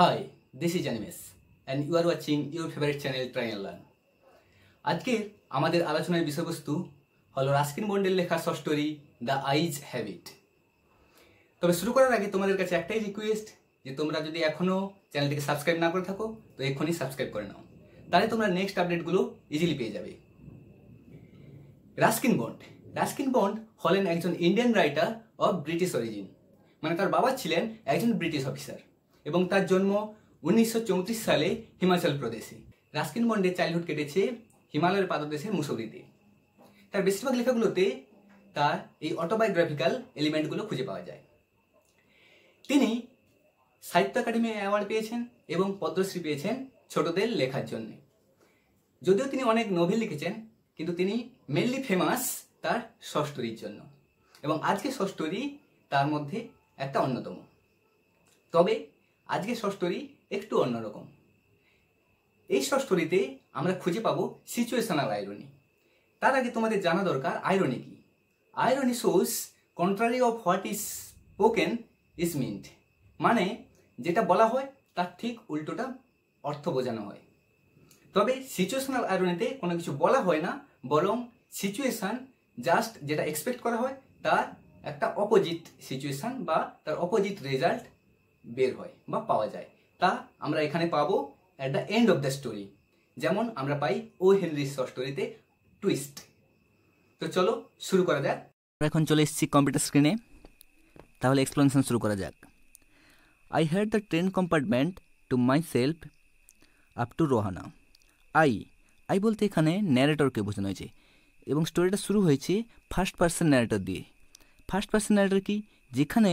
High this is Animesh and you are watching your favourite channel try and learn আজকের আমাদের আলোচনার বিষয়বস্তু হলো রাস্কিন বন্ডের লেখা স্টোরি দ্য আইজ হ্যাবিট তবে শুরু করার আগে তোমাদের কাছে একটাই রিকোয়েস্ট যে তোমরা যদি এখনও চ্যানেলটিকে সাবস্ক্রাইব না করে থাকো তো এক্ষুনি সাবস্ক্রাইব করে নাও তাহলে তোমরা নেক্সট আপডেটগুলো ইজিলি পেয়ে যাবে রাস্কিন বন্ড রাস্কিন বন্ড হলেন একজন Indian writer of British origin মানে তার বাবা ছিলেন একজন ব্রিটিশ অফিসার এবং তার জন্ম উনিশশো সালে হিমাচল প্রদেশে রাস্কিন বন্ডের চাইল্ডহুড কেটেছে হিমালয়ের পাদদেশের মুসৌরিতে তার বেশিরভাগ লেখাগুলোতে তার এই অটোবায়োগ্রাফিক্যাল এলিমেন্টগুলো খুঁজে পাওয়া যায় তিনি সাহিত্য একাডেমি অ্যাওয়ার্ড পেয়েছেন এবং পদ্মশ্রী পেয়েছেন ছোটদের লেখার জন্যে যদিও তিনি অনেক নভেল লিখেছেন কিন্তু তিনি মেনলি ফেমাস তার ষষ্ঠরীর জন্য এবং আজকে ষষ্ঠরী তার মধ্যে একটা অন্যতম তবে আজকে শর্ট স্টোরি একটু অন্যরকম এই শর্ট স্টোরিতে আমরা খুঁজে পাবো সিচুয়েশনাল আইরনি তার আগে তোমাদের জানা দরকার আইরনি কি irony source contrary of what is spoken is meant মানে যেটা বলা হয় তার ঠিক উল্টোটা অর্থ বোঝানো হয় তবে সিচুয়েশনাল আইরনিতে কোনো কিছু বলা হয় না বরং সিচুয়েশান জাস্ট যেটা এক্সপেক্ট করা হয় তার একটা অপোজিট সিচুয়েশান বা তার অপোজিট রেজাল্ট বের হয় বা পাওয়া যায় তা আমরা এখানে পাবো at the end of the story যেমন আমরা পাই ও হেনরি স্টোরিতে টুইস্ট তো চলো শুরু করা যাক এখন চলে এসেছি কম্পিউটার স্ক্রিনে তাহলে এক্সপ্লেনেশন শুরু করা যাক I had the train compartment to myself up to Rohana I I বলতে এখানে ন্যারেটরকে বোঝানো হয়েছে এবং স্টোরিটা শুরু হয়েছে ফার্স্ট পার্সন ন্যারেটর দিয়ে ফার্স্ট পার্সন ন্যারেটর কি যেখানে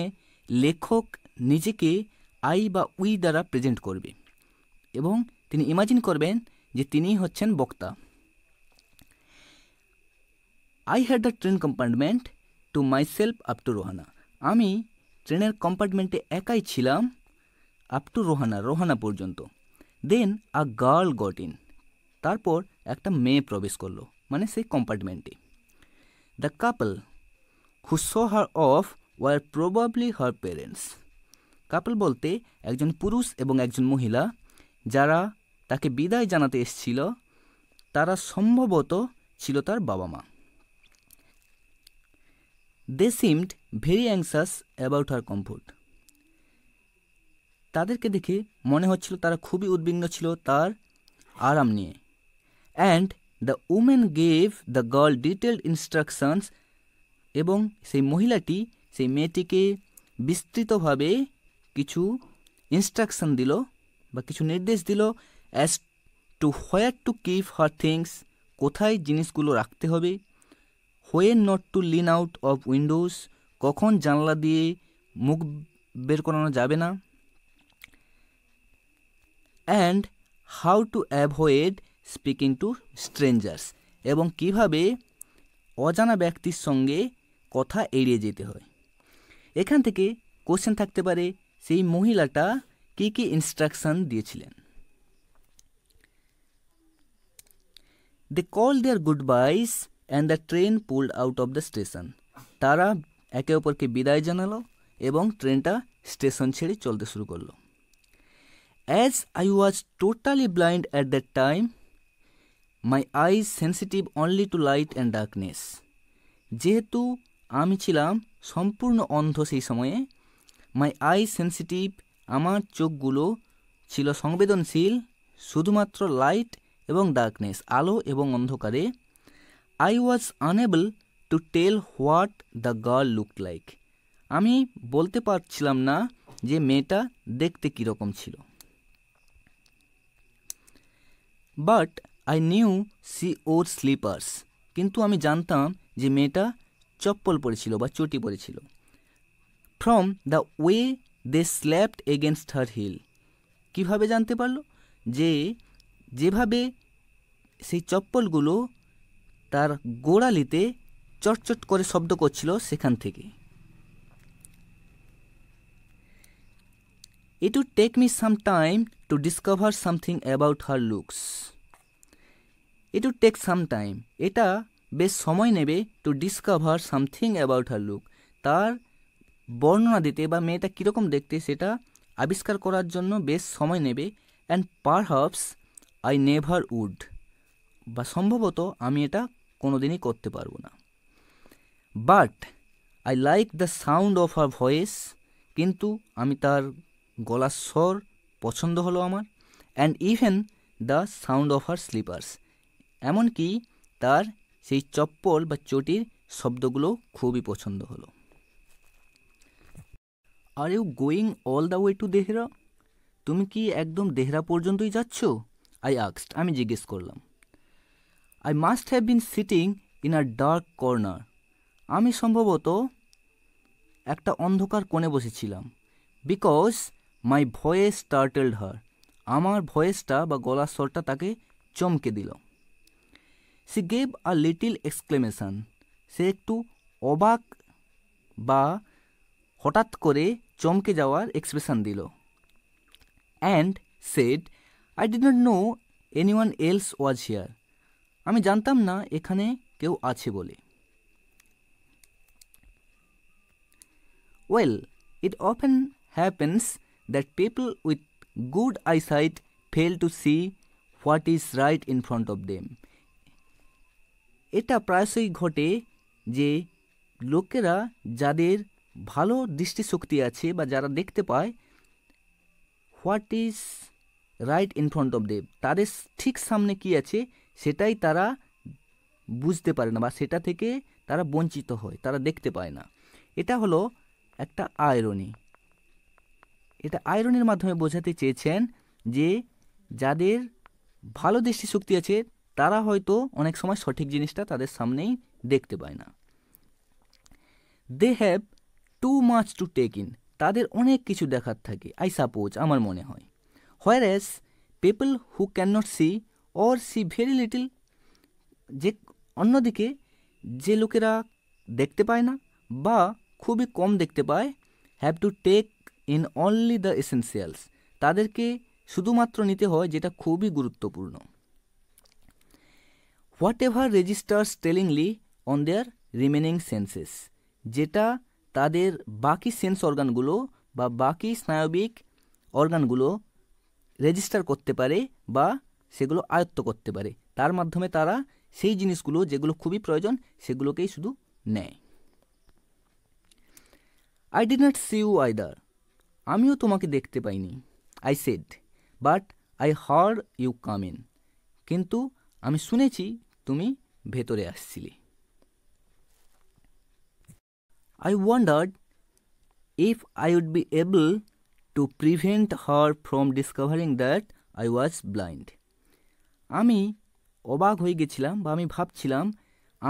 লেখক নিজেকে আই বা উই দ্বারা প্রেজেন্ট করবে এবং তিনি ইমাজিন করবেন যে তিনি হচ্ছেন বক্তা I had the train compartment to self up to Rohana আমি ট্রেনের কম্পার্টমেন্টে একাই ছিলাম আপ টু রোহানা রোহানা পর্যন্ত then a girl got in তারপর একটা মেয়ে প্রবেশ করলো মানে সেই কম্পার্টমেন্টে the couple who saw her off were probably her parents couple বলতে একজন পুরুষ এবং একজন মহিলা যারা তাকে বিদায় জানাতে এসেছিল তারা সম্ভবত ছিল তার বাবা মা they seemed very anxious about her comfort তাদেরকে দেখে মনে হচ্ছিল তারা খুবই উদ্বিগ্ন ছিল তার আরাম নিয়ে and the women gave the girl detailed instructions এবং সেই মহিলাটি সেই মেয়েটিকে বিস্তৃতভাবে কিছু ইনস্ট্রাকশান দিল বা কিছু নির্দেশ দিল as to where to keep her things কোথায় জিনিসগুলো রাখতে হবে where not to lean out of windows কখন জানলা দিয়ে মুখ বের করানো যাবে না and how to avoid speaking to strangers এবং কিভাবে অজানা ব্যক্তির সঙ্গে কথা এড়িয়ে যেতে হয় এখান থেকে কোশ্চেন থাকতে পারে সেই মহিলাটা কি কি ইনস্ট্রাকশন দিয়েছিলেন they call their goodbyes and the train pulled out of the station তারা একে অপরকে বিদায় জানালো এবং ট্রেনটা স্টেশন ছেড়ে চলতে শুরু করলো as I was totally blind at that time my eyes sensitive only to light and darkness যেহেতু আমি ছিলাম সম্পূর্ণ অন্ধ সেই সময়ে মাই আই সেন্সিটিভ আমার চোখগুলো ছিল সংবেদনশীল শুধুমাত্র লাইট এবং ডার্কনেস আলো এবং অন্ধকারে I was unable to tell what the girl look like আমি বলতে পারছিলাম না যে মেয়েটা দেখতে কীরকম ছিল but I knew she wore slippers কিন্তু আমি জানতাম যে মেয়েটা চপ্পল পরেছিল বা চটি পরেছিল from the way they slapped against her heel কীভাবে জানতে পারলো যে যেভাবে সেই চপ্পলগুলো তার গোড়ালিতে চটচট করে শব্দ করছিল সেখান থেকে it would take me some time to discover something about her looks it would take some time এটা বেশ সময় নেবে to discover something about her look তার বর্ণনা দিতে বা মেয়েটা কীরকম দেখতে সেটা আবিষ্কার করার জন্য বেশ সময় নেবে and perhaps I never would বা সম্ভবত আমি এটা কোনো দিনই করতে পারবো না but I like the sound of her voice কিন্তু আমি তার গলার স্বর পছন্দ হলো আমার and even the sound of her slippers এমনকি তার সেই চপ্পল বা চটির শব্দগুলো খুবই পছন্দ হলো are you going all the way to Dehra তুমি কি একদম দেহরা পর্যন্তই যাচ্ছ আই আক্সড আমি জিজ্ঞেস করলাম I must have been sitting in a dark corner আমি সম্ভবত একটা অন্ধকার কোণে বসেছিলাম বিকজ মাই ভয়েস টার্টেলড হার আমার ভয়েসটা বা গলার স্বরটা তাকে চমকে দিল she gave a little exclamation সে একটু অবাক বা হঠাৎ করে চমকে যাওয়ার এক্সপ্রেশন দিল and said I did not know anyone else was here আমি জানতাম না এখানে কেউ আছে বলে well it often happens that people with good eyesight fail to see what is right in front of them এটা প্রায়শই ঘটে যে লোকেরা যাদের ভালো দৃষ্টিশক্তি আছে বা যারা দেখতে পায় what is right in front of them তাদের ঠিক সামনে কি আছে সেটাই তারা বুঝতে পারে না বা সেটা থেকে তারা বঞ্চিত হয় তারা দেখতে পায় না এটা হলো একটা আয়রনি এটা আয়রনের মাধ্যমে বোঝাতে চেয়েছেন যে যাদের ভালো দৃষ্টিশক্তি আছে তারা হয়তো অনেক সময় সঠিক জিনিসটা তাদের সামনেই দেখতে পায় না they have too much to take in তাদের অনেক কিছু দেখার থাকে আই সাপোজ আমার মনে হয় whereas people who can not see or see very little যে অন্যদিকে যে লোকেরা দেখতে পায় না বা খুবই কম দেখতে পায় have to take in only the essentials তাদেরকে শুধুমাত্র নিতে হয় যেটা খুবই গুরুত্বপূর্ণ whatever registers tellingly on their remaining senses যেটা তাদের বাকি সেন্স অর্গানগুলো বা বাকি স্নায়বিক অর্গানগুলো রেজিস্টার করতে পারে বা সেগুলো আয়ত্ত করতে পারে তার মাধ্যমে তারা সেই জিনিসগুলো যেগুলো খুবই প্রয়োজন সেগুলোকেই শুধু নেয় I did not see you either আমিও তোমাকে দেখতে পাইনি I said but I heard you come in কিন্তু আমি শুনেছি তুমি ভেতরে আসছিলে I wondered if I would be able to prevent her from discovering that I was blind. আমি অবাক হয়ে গেছিলাম বা আমি ভাবছিলাম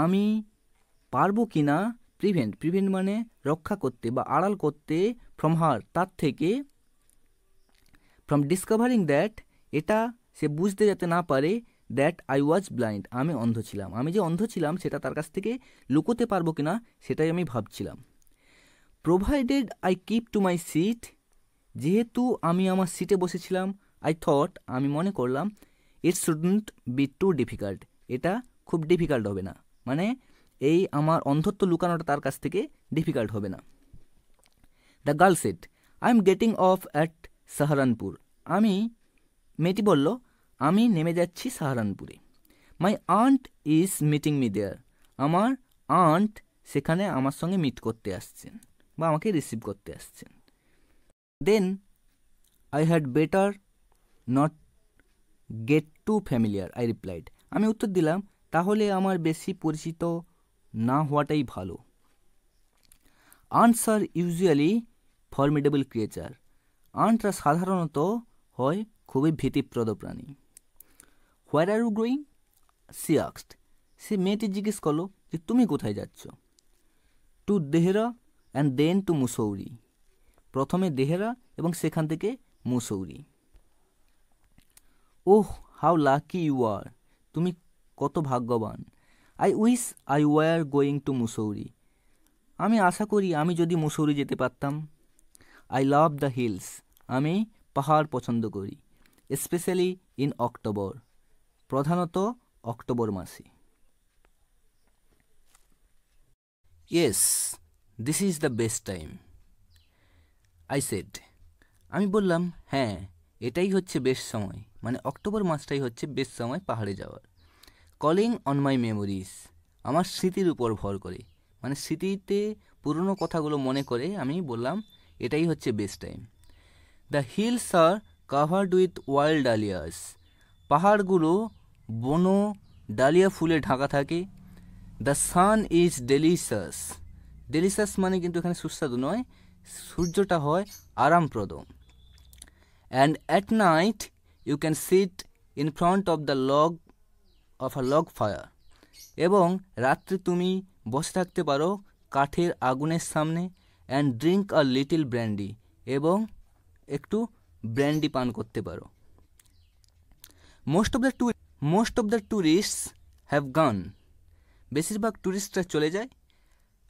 আমি পারবো কি না প্রিভেন্ট প্রিভেন্ট মানে রক্ষা করতে বা আড়াল করতে ফ্রম হার তার থেকে ফ্রম ডিসকভারিং দ্যাট এটা সে বুঝতে যাতে না পারে দ্যাট আই ওয়াজ ব্লাইন্ড আমি অন্ধ ছিলাম আমি যে অন্ধ ছিলাম সেটা তার কাছ থেকে লুকোতে পারবো কি না সেটাই আমি ভাবছিলাম provided I keep to my seat যেহেতু আমি আমার সিটে বসেছিলাম আই থট আমি মনে করলাম it shouldn't be too difficult এটা খুব ডিফিকাল্ট হবে না মানে এই আমার অন্ধত্ব লুকানোটা তার কাছ থেকে ডিফিকাল্ট হবে না the girls at I am getting off at Saharanpur আমি মেয়েটি বলল আমি নেমে যাচ্ছি সাহারানপুরে my aunt is meeting me there আমার আন্ট সেখানে আমার সঙ্গে মিট করতে আসছেন বা আমাকে রিসিভ করতে আসছেন then I had better not get too familiar I replied আমি উত্তর দিলাম তাহলে আমার বেশি পরিচিত না হওয়াটাই ভালো aunts are usually formidable creatures আন্টরা সাধারণত হয় খুবই ভীতিপ্রদ প্রাণী where are you growing she আক্সড সে মেয়েটি জিজ্ঞেস করলো যে তুমি কোথায় যাচ্ছ to Dehra and then to Mussoorie প্রথমে দেহেরা এবং সেখান থেকে Mussoorie oh how lucky you are তুমি কত ভাগ্যবান I wish I were going to Mussoorie আমি আশা করি আমি যদি মুসৌরি যেতে পারতাম আই লাভ দ্য হিলস আমি পাহাড় পছন্দ করি স্পেশালি ইন অক্টোবর প্রধানত অক্টোবর মাসে yes this is the best time I said আমি বললাম হ্যাঁ এটাই হচ্ছে বেস্ট সময় মানে অক্টোবর মাসটাই হচ্ছে বেস্ট সময় পাহাড়ে যাওয়ার কলিং অন মাই মেমোরিজ আমার স্মৃতির উপর ভর করে মানে স্মৃতিতে পুরনো কথাগুলো মনে করে আমি বললাম এটাই হচ্ছে best time the hills are covered with wild dahlias পাহাড়গুলো বনো ডালিয়া ফুলে ঢাকা থাকে the sun is delicious delicious মানে কিন্তু এখানে সুস্বাদু নয় সূর্যটা হয় আরামপ্রদ and at night you can sit in front of the log of a log fire এবং রাত্রে তুমি বসে থাকতে পারো কাঠের আগুনের সামনে and drink a little brandy এবং একটু ব্র্যান্ডি পান করতে পারো most of the two most of the tourist have gone বেশিরভাগ ট্যুরিস্টরা চলে যায়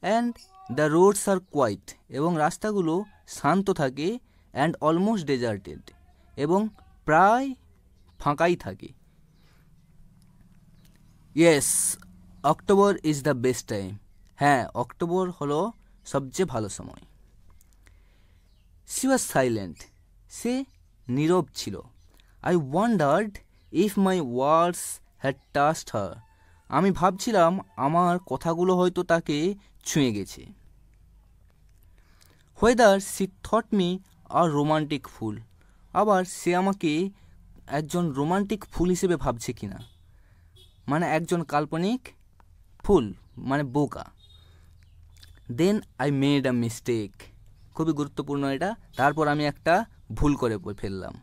and the roads are quiet এবং রাস্তাগুলো শান্ত থাকে অ্যান্ড অলমোস্ট ডেজার্টেড এবং প্রায় ফাঁকাই থাকে yes October is the best time হ্যাঁ অক্টোবর হলো সবচেয়ে ভালো সময় সি ওয়াজ সাইলেন্ট সে নীরব ছিল I wondered if my words had touched her আমি ভাবছিলাম আমার কথাগুলো হয়তো তাকে ছুঁয়ে গেছে whether she thought me a romantic fool আবার সে আমাকে একজন রোমান্টিক ফুল হিসেবে ভাবছে কি না মানে একজন কাল্পনিক ফুল মানে বোকা then I made a mistake খুবই গুরুত্বপূর্ণ এটা তারপর আমি একটা ভুল করে ফেললাম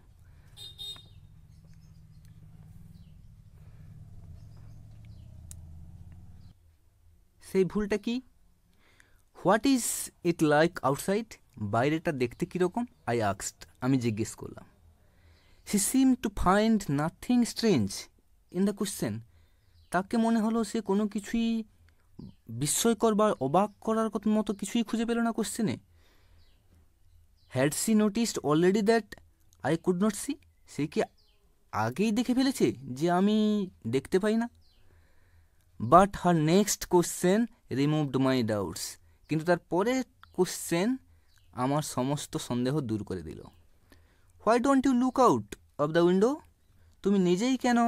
সেই ভুলটা কি what is it like outside বাইরেটা দেখতে কীরকম আই আক্সড আমি জিজ্ঞেস করলাম she seem to find nothing strange in the question তাকে মনে হলো সে কোনো কিছুই বিস্ময়কর বা অবাক করার মতো কিছুই খুঁজে পেল না কোশ্চেনে had she noticed already that I could not see সে কি আগেই দেখে ফেলেছে যে আমি দেখতে পাই না but her next question removed my doubts কিন্তু তার পরের কোশ্চেন আমার সমস্ত সন্দেহ দূর করে দিল why don't you look out of the window তুমি নিজেই কেন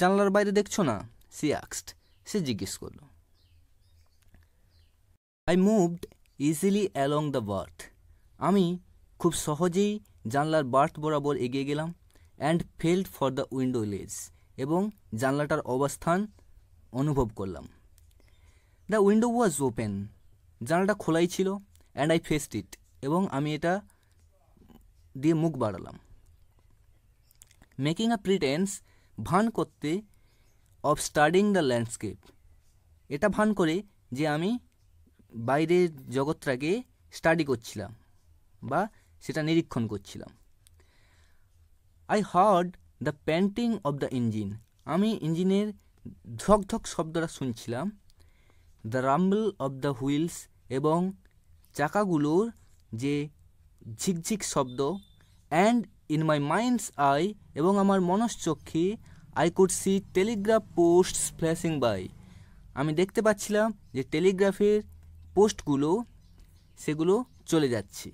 জানলার বাইরে দেখছো না সি আক্সড সে জিজ্ঞেস করলো I moved easily along the berth আমি খুব সহজেই জানলার বার্থ বরাবর এগিয়ে গেলাম and felt for the window ledge এবং জানলাটার অবস্থান অনুভব করলাম দ্য উইন্ডো ওয়াজ ওপেন জানালাটা খোলাই ছিল অ্যান্ড আই ফেসড ইট এবং আমি এটা দিয়ে মুখ বাড়ালাম মেকিং আ প্রিটেন্স ভান করতে অফ স্টাডিং দ্য ল্যান্ডস্কেপ এটা ভান করে যে আমি বাইরের জগৎটাকে স্টাডি করছিলাম বা সেটা নিরীক্ষণ করছিলাম I heard the panting of the engine আমি ইঞ্জিনের ধক ধক শব্দটা শুনছিলাম the rumble of the wheels এবং চাকাগুলোর যে ঝিকঝিক শব্দ and in my mind's eye এবং আমার মনশ্চক্ষে I could see telegraph post flashing by আমি দেখতে পাচ্ছিলাম যে টেলিগ্রাফের পোস্টগুলো সেগুলো চলে যাচ্ছে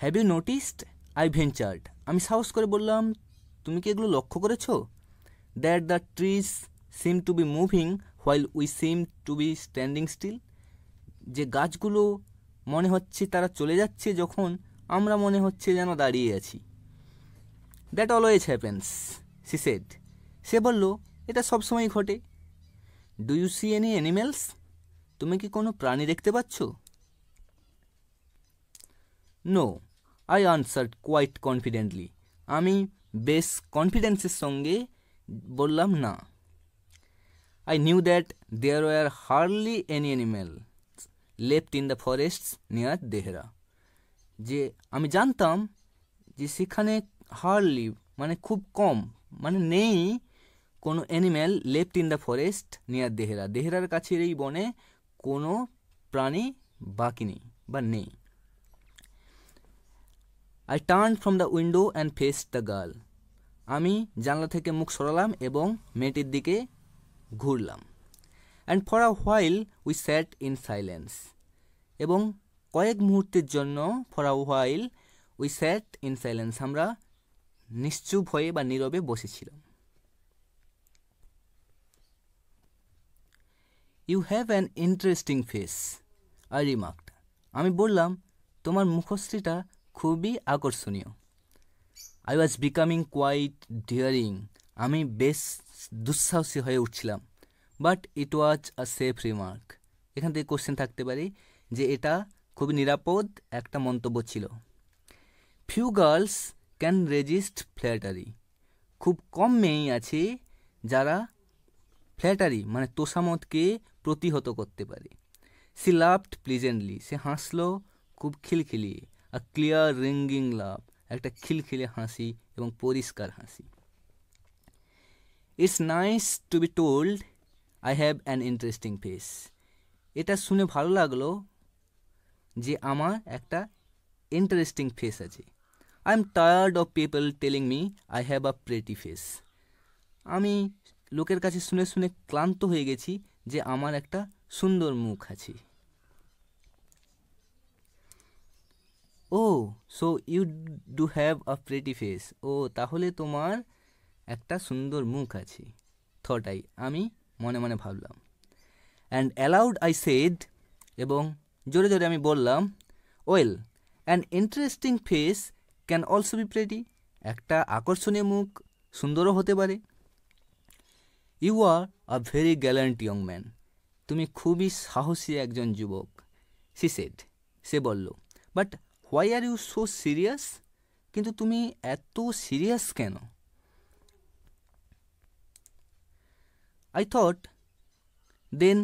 have you noticed I ventured আমি সাহস করে বললাম তুমি কি এগুলো লক্ষ্য করেছ that the trees seem to B moving while we seem to be standing still যে গাছগুলো মনে হচ্ছে তারা চলে যাচ্ছে যখন আমরা মনে হচ্ছে যেন দাঁড়িয়ে আছি that always happens she said সে বলল এটা সবসময় ঘটে do you see any animals তুমি কি কোনো প্রাণী দেখতে পাচ্ছ no I answer quite confidently আমি বেশ কনফিডেন্সের সঙ্গে বললাম না I knew that there were hardly any animal left in the forest near Dehra যে আমি জানতাম যে সেখানে হার্ডলি মানে খুব কম মানে নেই কোনো animal left in the forest near Dehra দেহরার কাছের এই বনে কোনো প্রাণী বাকি নেই বা নেই I turn from the window and face the girl আমি জানলা থেকে মুখ সরালাম এবং মেয়েটির দিকে ঘুরলাম and for a while we sat in silence এবং কয়েক মুহূর্তের জন্য for a while we sat in silence আমরা নিশ্চুপ হয়ে বা নীরবে বসেছিলাম you have an interesting face I remarked আমি বললাম তোমার মুখশ্রীটা খুবই আকর্ষণীয় I was becoming quite daring আমি বেশ দুঃসাহসী হয়ে উঠছিলাম but it was a safe remark এখান থেকে কোশ্চেন থাকতে পারে যে এটা খুব নিরাপদ একটা মন্তব্য ছিল few girls can resist flattery খুব কম মেয়েই আছে যারা ফ্ল্যাটারি মানে তোষামতকে প্রতিহত করতে পারে সি লাভড প্লিজেন্টলি সে হাসলো খুব খিলখিলিয়ে আ ক্লিয়ার রিঙ্গিং লাভ একটা খিলখিলে হাসি এবং পরিষ্কার হাসি it's nice to be told I have an interesting face এটা শুনে ভালো লাগলো যে আমার একটা ইন্টারেস্টিং ফেস আছে I am tired of people telling me I have a pretty face আমি লোকের কাছে শুনে শুনে ক্লান্ত হয়ে গেছি যে আমার একটা সুন্দর মুখ আছে oh so you do have a pretty face ও তাহলে তোমার একটা সুন্দর মুখ আছে থটাই আমি মনে মনে ভাবলাম অ্যান্ড অ্যালাউড আই সেড এবং জোরে জোরে আমি বললাম well an interesting face can also be pretty একটা আকর্ষণীয় মুখ সুন্দরও হতে পারে you are a very gallant young man তুমি খুবই সাহসী একজন যুবক সি সেড সে বলল but why are you so serious কিন্তু তুমি এত সিরিয়াস কেন I thought then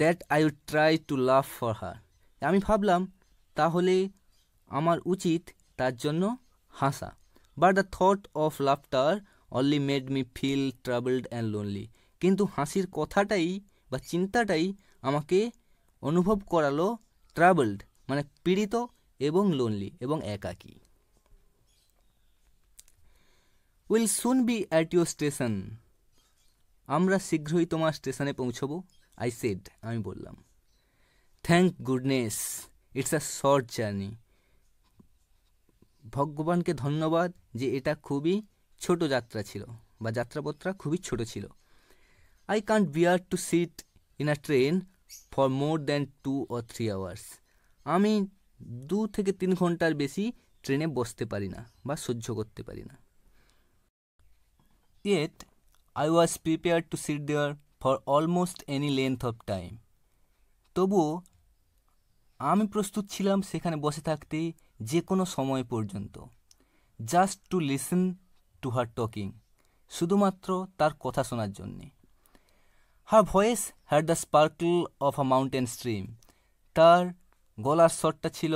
that I would try to laugh for her আমি ভাবলাম তাহলে আমার উচিত তার জন্য হাসা but the thought of laughter only made me feel troubled and lonely কিন্তু হাসির কথাটাই বা চিন্তাটাই আমাকে অনুভব করালো ট্রাভেলড মানে পীড়িত এবং লোনলি এবং একাকী will soon be at your station আমরা শীঘ্রই তোমার স্টেশনে পৌঁছব আই সেড আমি বললাম thank goodness it's a short journey ভগবানকে ধন্যবাদ যে এটা খুবই ছোট যাত্রা ছিল বা যাত্রাপত্রা খুবই ছোট ছিল I can't bear to sit in a train for more than two or three hours আমি দু থেকে তিন ঘন্টার বেশি ট্রেনে বসতে পারি না বা সহ্য করতে পারি না yet I was prepare to sit there for almost any length of time তবুও আমি প্রস্তুত ছিলাম সেখানে বসে থাকতে যে কোনো সময় পর্যন্ত just to listen to her talking শুধুমাত্র তার কথা শোনার জন্যে her voice had the sparkle of a mountain stream তার গলার স্বরটা ছিল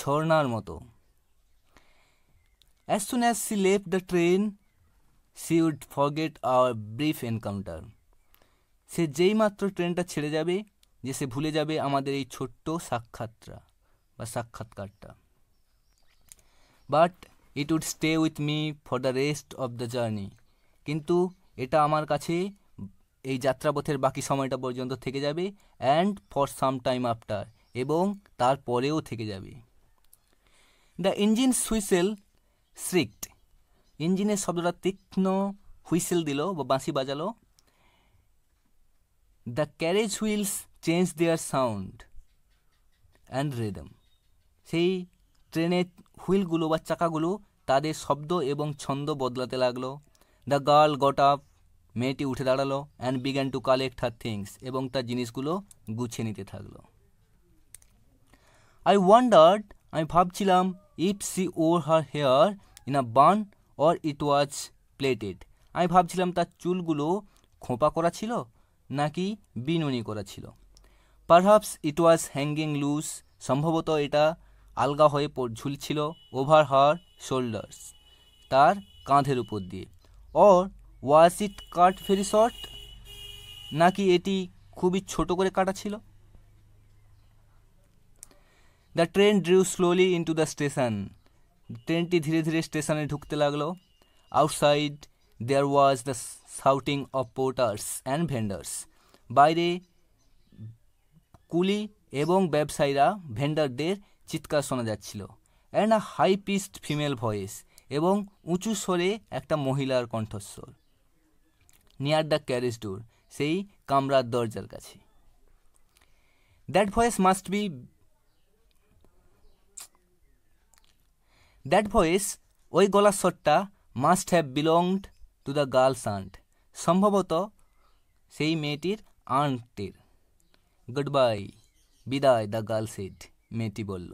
ঝর্নার মতো অ্যাজ সুন অ্যাজ সি লেভ the train she would forget our brief encounter সে যেই মাত্র ট্রেনটা ছেড়ে যাবে যে সে ভুলে যাবে আমাদের এই ছোট্ট সাক্ষাৎটা বা সাক্ষাৎকারটা but it would stay with me for the rest of the journey কিন্তু এটা আমার কাছে এই যাত্রাপথের বাকি সময়টা পর্যন্ত থেকে যাবে and for some time after এবং তারপরেও থেকে যাবে দ্য ইঞ্জিন সুইসেল স্রিক্ট ইঞ্জিনের শব্দটা তীক্ষ্ণ হুইসেল দিল বা বাঁশি বাজালো the carriage wheels change their sound and rhythm সেই ট্রেনের হুইলগুলো বা চাকাগুলো তাদের শব্দ এবং ছন্দ বদলাতে লাগলো দ্য গার্ল গট আপ মেয়েটি উঠে দাঁড়ালো and began to collect her things এবং তার জিনিসগুলো গুছিয়ে নিতে থাকলো আই ওয়ান্ডার্ড আমি ভাবছিলাম if she wore her hair in a bun or it was plaited আমি ভাবছিলাম তার চুলগুলো খোঁপা করা ছিল নাকি বিনুনি করা ছিল perhaps it was hanging loose সম্ভবত এটা আলগা হয়ে ঝুলছিল ওভার হার শোল্ডার্স তার কাঁধের উপর দিয়ে or was it cut very short নাকি এটি খুবই ছোট করে কাটা ছিল the train drew slowly into the station ট্রেনটি ধীরে ধীরে স্টেশনে ঢুকতে লাগলো outside there was the shouting of porters and vendors বাইরে কুলি এবং ব্যবসায়ীরা ভেন্ডারদের চিৎকার শোনা যাচ্ছিল and a high pitched female voice এবং উঁচু স্বরে একটা মহিলার কণ্ঠস্বর নিয়ার দ্য ক্যারেজ ডোর সেই কামরার দরজার কাছে that voice must be that voice ওই গলার স্বরটা must have belonged to the girl's aunt সম্ভবত সেই মেয়েটির আন্টের গুড বাই বিদায় দ্য গার্লস ইড মেয়েটি বলল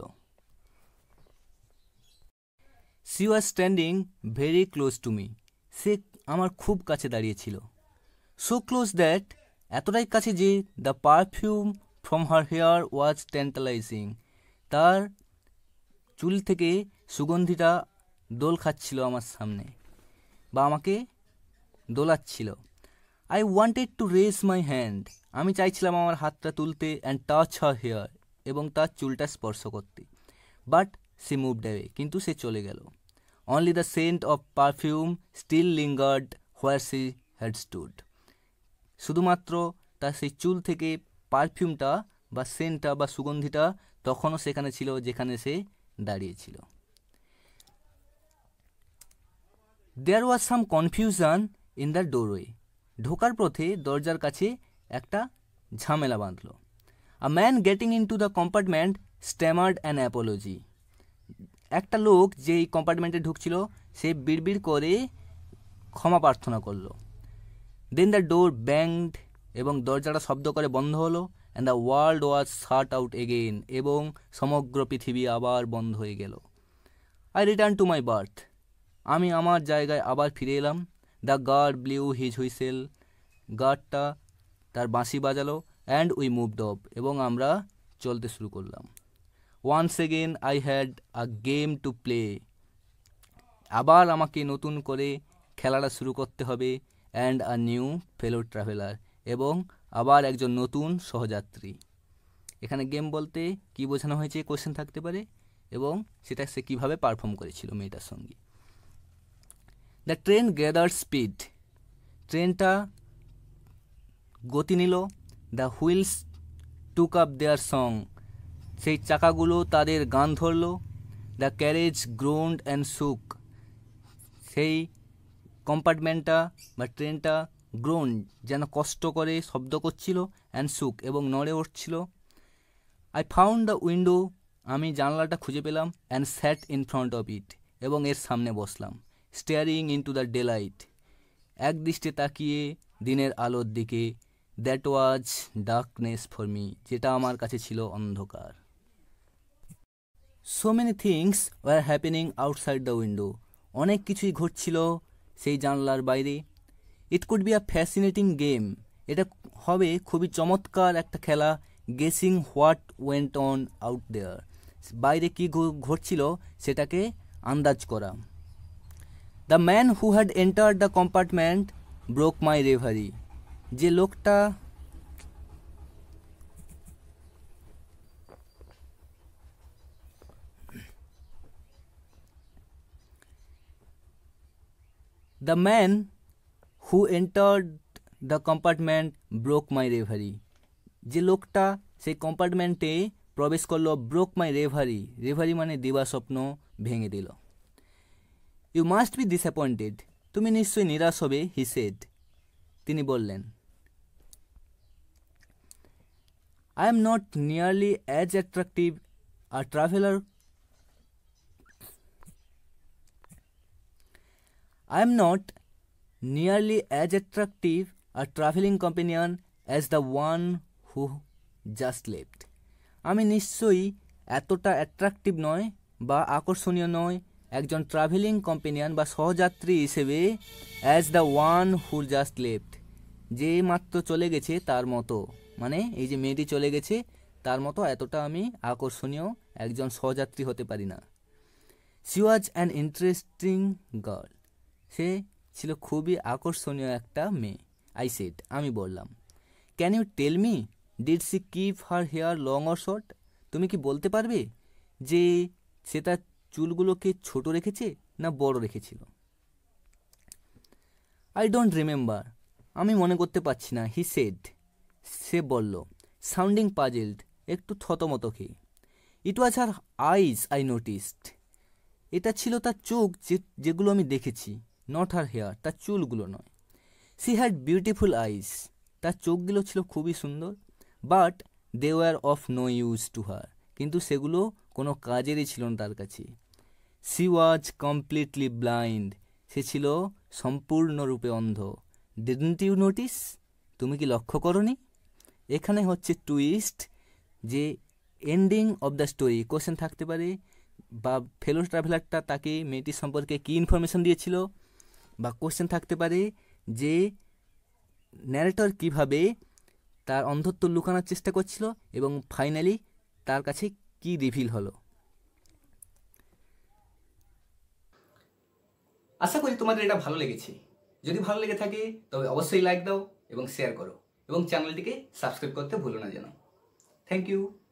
she was standing very close to me সে আমার খুব কাছে দাঁড়িয়েছিল সো ক্লোজ দ্যাট এতটাই কাছে যে the perfume from her hair was tantalising তার চুল থেকে সুগন্ধিটা দোল খাচ্ছিল আমার সামনে বা আমাকে দোলাচ্ছিল I wanted to raise my hand আমি চাইছিলাম আমার হাতটা তুলতে অ্যান্ড টাচ হার হেয়ার এবং তার চুলটা স্পর্শ করতে বাট সে মুভ ডেবে কিন্তু সে চলে গেল only the scent of perfume still lingered where she had stood শুধুমাত্র তার সেই চুল থেকে পারফিউমটা বা সেন্টটা বা সুগন্ধিটা তখনও সেখানে ছিল যেখানে সে দাঁড়িয়েছিল there was some confusion in the doorway ঢোকার পথে দরজার কাছে একটা ঝামেলা বাঁধল a man getting into the compartment stammered an apology একটা লোক যে এই কম্পার্টমেন্টে ঢুকছিল সে বিড়বিড় করে ক্ষমা প্রার্থনা করলো দেন দ্য ডোর ব্যাংড এবং দরজাটা শব্দ করে বন্ধ হলো and the world was shut out again এবং সমগ্র পৃথিবী আবার বন্ধ হয়ে গেল I return to my berth আমি আমার জায়গায় আবার ফিরে এলাম the guard blew his whistle গার্ডটা তার বাঁশি বাজালো অ্যান্ড উই মুভড অফ এবং আমরা চলতে শুরু করলাম once again I had a game to play আবার আমাকে নতুন করে খেলাটা শুরু করতে হবে and a new fellow traveller এবং আবার একজন নতুন সহযাত্রী এখানে গেম বলতে কি বোঝানো হয়েছে কোশ্চেন থাকতে পারে এবং সেটা সে কীভাবে পারফর্ম করেছিল মেয়েটার সঙ্গে দ্য ট্রেন গ্যাদার স্পিড ট্রেনটা গতি নিল the wheels took up their song সেই চাকাগুলো তাদের গান ধরল the carriage groaned and shook সেই কম্পার্টমেন্টটা বা ট্রেনটা গ্রোন যেন কষ্ট করে শব্দ করছিল অ্যান্ড সুক এবং নড়ে উঠছিল আই ফাউন্ড দ্য উইন্ডো আমি জানলাটা খুঁজে পেলাম and sat in front of it এবং এর সামনে বসলাম staring into the daylight এক দৃষ্টে তাকিয়ে দিনের আলোর দিকে that was darkness for me যেটা আমার কাছে ছিল অন্ধকার so many things were happening outside the window অনেক কিছুই ঘটছিল সেই জানলার বাইরে it could be a fascinating game এটা হবে খুবই চমৎকার একটা খেলা guessing what went on out there বাইরে কী ঘটছিল সেটাকে আন্দাজ করা the man who had enter the compartment broke my reverie যে লোকটা the man who entered the compartment broke my reverie যে লোকটা সেই কম্পার্টমেন্টে প্রবেশ করলো ব্রোক মাই রেভারি রেভারি মানে দেওয়া স্বপ্ন ভেঙে দিল ইউ মাস্ট বি ডিসঅ্যাপয়েন্টেড তুমি নিশ্চয়ই নিরাশ হবে হি সেড তিনি বললেন I am not nearly as attractive are traveller I am not nearly as attractive a traveling companion as the one who just left আমি নিশ্চয়ই এতটা অ্যাট্রাকটিভ নয় বা আকর্ষণীয় নয় একজন ট্রাভেলিং কম্পেনিয়ান বা সহযাত্রী হিসেবে as the one who just left যে মাত্র চলে গেছে তার মতো মানে এই যে মেয়েটি চলে গেছে তার মতো এতটা আমি আকর্ষণীয় একজন সহযাত্রী হতে পারি না she was an interesting girl সে ছিল খুবই আকর্ষণীয় একটা মেয়ে আই সেট আমি বললাম can you tell me did she keep her hair long or short তুমি কি বলতে পারবে যে সে তার চুলগুলোকে ছোট রেখেছে না বড় রেখেছিল আই ডোন্ট রিমেম্বার আমি মনে করতে পারছি না হি সেড সে বলল সাউন্ডিং পাজেলড একটু থতমত খেয়ে ইট ওয়াজ হার আইজ আই নোটিসড এটা ছিল তার চোখ যে যেগুলো আমি দেখেছি নট হার হেয়ার তার চুলগুলো নয় সি হ্যাড বিউটিফুল আইস তার চোখগুলো ছিল খুবই সুন্দর but they were of no use to her কিন্তু সেগুলো কোনো কাজেরই ছিল না তার কাছে সি ওয়াজ কমপ্লিটলি ব্লাইন্ড সে ছিল সম্পূর্ণরূপে অন্ধ ডিডন্ট ইউ নোটিস তুমি কি লক্ষ্য করনি এখানে হচ্ছে টুইস্ট যে ending of the story question থাকতে পারে বা ফেলো ট্রাভেলারটা তাকে মেয়েটির সম্পর্কে কী ইনফরমেশন দিয়েছিল বা কোশ্চেন থাকতে পারে যে ন্যারেটর কিভাবে তার অন্ধত্ব লুকানোর চেষ্টা করছিল এবং ফাইনালি তার কাছে কি রিভিল হলো আশা করি তোমাদের এটা ভালো লেগেছে যদি ভালো লেগে থাকে তবে অবশ্যই লাইক দাও এবং শেয়ার করো এবং চ্যানেলটিকে সাবস্ক্রাইব করতে ভুলো না যেন থ্যাংক ইউ